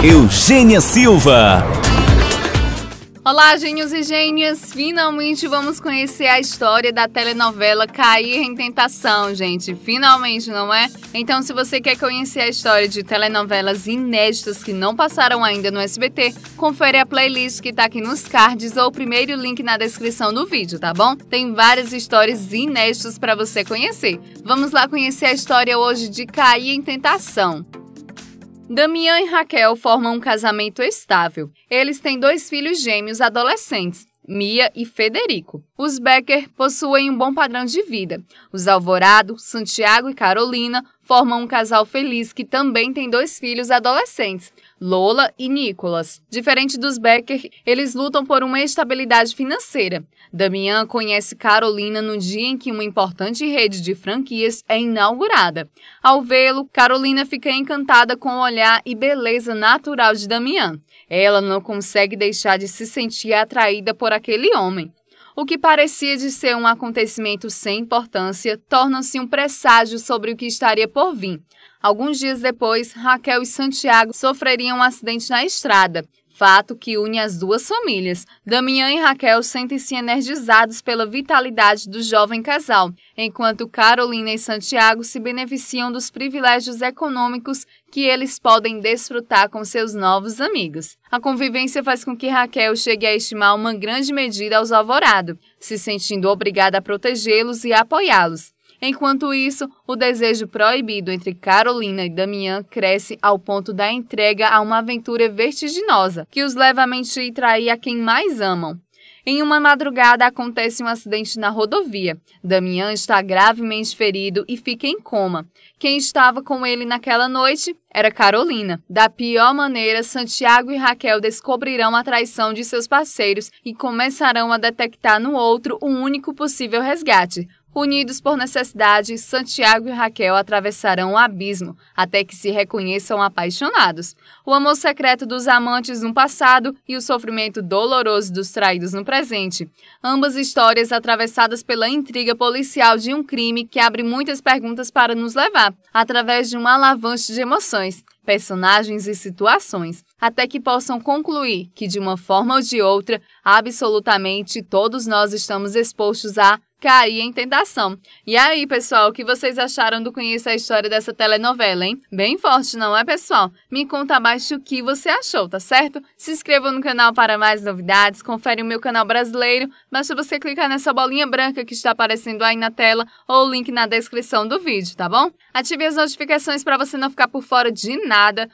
Eugênia Silva. Olá, gênios e gênias! Finalmente vamos conhecer a história da telenovela Cair em Tentação, gente. Finalmente, não é? Então, se você quer conhecer a história de telenovelas inéditas que não passaram ainda no SBT, confere a playlist que tá aqui nos cards ou o primeiro link na descrição do vídeo, tá bom? Tem várias histórias inéditas para você conhecer. Vamos lá conhecer a história hoje de Cair em Tentação. Damião e Raquel formam um casamento estável. Eles têm dois filhos gêmeos adolescentes, Mia e Federico. Os Becker possuem um bom padrão de vida. Os Alvorado, Santiago e Carolina formam um casal feliz que também tem dois filhos adolescentes, Lola e Nicolas. Diferente dos Becker, eles lutam por uma estabilidade financeira. Damian conhece Carolina no dia em que uma importante rede de franquias é inaugurada. Ao vê-lo, Carolina fica encantada com o olhar e beleza natural de Damian. Ela não consegue deixar de se sentir atraída por aquele homem. O que parecia de ser um acontecimento sem importância torna-se um presságio sobre o que estaria por vir. Alguns dias depois, Raquel e Santiago sofreriam um acidente na estrada Fato que une as duas famílias. Damian e Raquel sentem-se energizados pela vitalidade do jovem casal, enquanto Carolina e Santiago se beneficiam dos privilégios econômicos que eles podem desfrutar com seus novos amigos. A convivência faz com que Raquel chegue a estimar uma grande medida aos Alvorado, se sentindo obrigada a protegê-los e apoiá-los. Enquanto isso, o desejo proibido entre Carolina e Damian cresce ao ponto da entrega a uma aventura vertiginosa que os leva a mentir e trair a quem mais amam. Em uma madrugada acontece um acidente na rodovia. Damian está gravemente ferido e fica em coma. Quem estava com ele naquela noite era Carolina. Da pior maneira, Santiago e Raquel descobrirão a traição de seus parceiros e começarão a detectar no outro o um único possível resgate Unidos por necessidade, Santiago e Raquel atravessarão o um abismo até que se reconheçam apaixonados. O amor secreto dos amantes no passado e o sofrimento doloroso dos traídos no presente. Ambas histórias atravessadas pela intriga policial de um crime que abre muitas perguntas para nos levar, através de um alavante de emoções personagens e situações, até que possam concluir que, de uma forma ou de outra, absolutamente todos nós estamos expostos a cair em é tentação. E aí, pessoal, o que vocês acharam do Conheça a História dessa telenovela, hein? Bem forte, não é, pessoal? Me conta abaixo o que você achou, tá certo? Se inscreva no canal para mais novidades, confere o meu canal brasileiro, basta você clicar nessa bolinha branca que está aparecendo aí na tela ou o link na descrição do vídeo, tá bom? Ative as notificações para você não ficar por fora de nada.